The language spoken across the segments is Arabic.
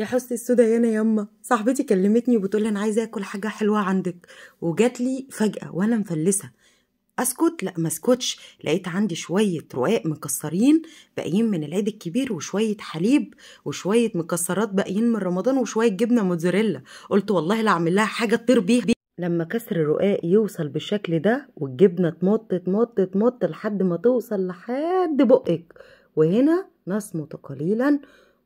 يا حسن السودا هنا ياما صاحبتي كلمتني وبتقول انا عايزه اكل حاجه حلوه عندك وجات لي فجاه وانا مفلسه اسكت لا ما اسكتش لقيت عندي شويه رقاق مكسرين باقيين من العيد الكبير وشويه حليب وشويه مكسرات باقيين من رمضان وشويه جبنه موتزاريلا قلت والله لا اعمل لها حاجه تطير بيها لما كسر الرقاق يوصل بالشكل ده والجبنه تمط تمط تمط لحد ما توصل لحد بقك وهنا نصمت قليلا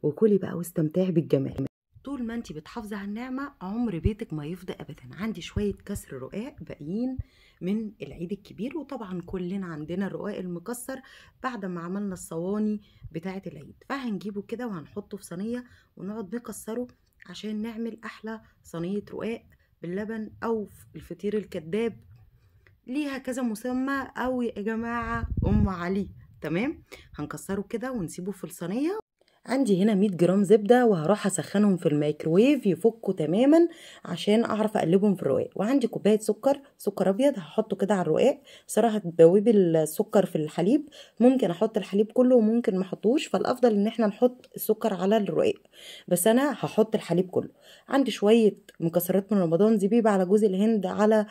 وكلي بقى واستمتعي بالجمال طول ما انت بتحافظي على النعمه عمر بيتك ما يفضى ابدا عندي شويه كسر رقاق باقيين من العيد الكبير وطبعا كلنا عندنا الرقاق المكسر بعد ما عملنا الصواني بتاعه العيد فهنجيبه كده وهنحطه في صينيه ونقعد نكسره عشان نعمل احلى صينيه رقاق باللبن او الفطير الكذاب ليها كذا مسمى او يا جماعه ام علي تمام هنكسره كده ونسيبه في الصينيه عندي هنا 100 جرام زبدة وهروح أسخنهم في الميكروويف يفكوا تماما عشان أعرف أقلبهم في الرقاق وعندي كوباية سكر سكر أبيض هحطه كده على الرقاق صراحة بويب السكر في الحليب ممكن أحط الحليب كله وممكن محطوش فالأفضل إن احنا نحط السكر على الرقاق بس أنا هحط الحليب كله عندي شوية مكسرات من رمضان زبيب على جوز الهند على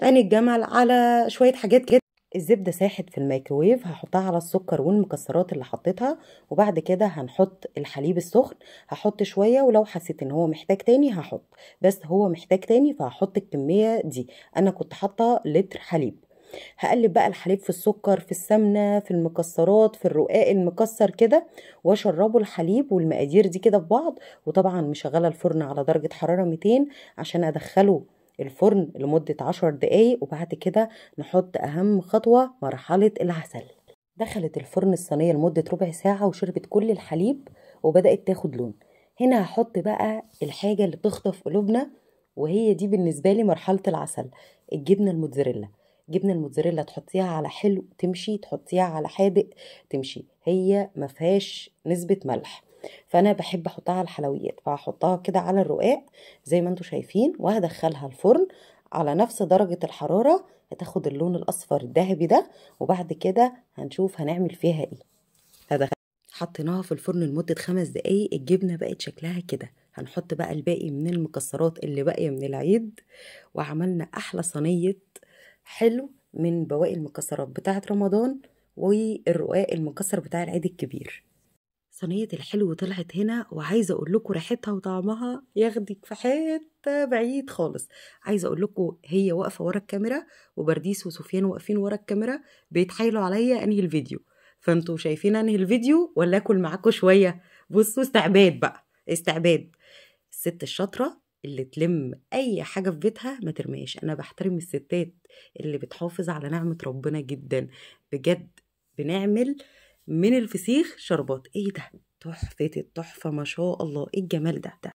عين الجمل على شوية حاجات كده الزبدة ساحت في الميكروويف هحطها على السكر والمكسرات اللي حطيتها وبعد كده هنحط الحليب السخن هحط شوية ولو حسيت ان هو محتاج تاني هحط بس هو محتاج تاني فهحط الكمية دي انا كنت حاطة لتر حليب هقلب بقى الحليب في السكر في السمنة في المكسرات في الرقاق المكسر كده واشربه الحليب والمقادير دي كده في بعض وطبعا مشغلة الفرن على درجة حرارة 200 عشان ادخله الفرن لمدة عشر دقايق وبعد كده نحط أهم خطوة مرحلة العسل دخلت الفرن الصينية لمدة ربع ساعة وشربت كل الحليب وبدأت تاخد لون هنا هحط بقى الحاجة اللي بتخطف قلوبنا وهي دي بالنسبة لي مرحلة العسل الجبنة الموتزاريلا جبنة الموتزاريلا تحطيها على حلو تمشي تحطيها على حادق تمشي هي مفيهاش نسبة ملح فانا بحب احطها على الحلويات فهحطها كده على الرقاق زي ما انتم شايفين وهدخلها الفرن على نفس درجة الحرارة هتاخد اللون الاصفر الذهبي ده وبعد كده هنشوف هنعمل فيها ايه هدخل حطيناها في الفرن لمدة خمس دقايق الجبنة بقت شكلها كده هنحط بقى الباقي من المكسرات اللي باقية من العيد وعملنا أحلى صينية حلو من بواقي المكسرات بتاعة رمضان والرقاق المكسر بتاع العيد الكبير الصينيه الحلو طلعت هنا وعايزة أقول لكم ريحتها وطعمها ياخدك في حتة بعيد خالص عايزة أقول لكم هي واقفة ورا الكاميرا وبرديس وسفيان واقفين ورا الكاميرا بيتحايلوا عليا أنهي الفيديو فانتوا شايفين أنهي الفيديو ولا أكل معاكم شوية بصوا استعباد بقى استعباد الست الشاطرة اللي تلم اي حاجه في بيتها ما ترميش انا بحترم الستات اللي بتحافظ على نعمه ربنا جدا بجد بنعمل من الفسيخ شربات ايه ده تحفه التحفه ما شاء الله ايه الجمال ده ده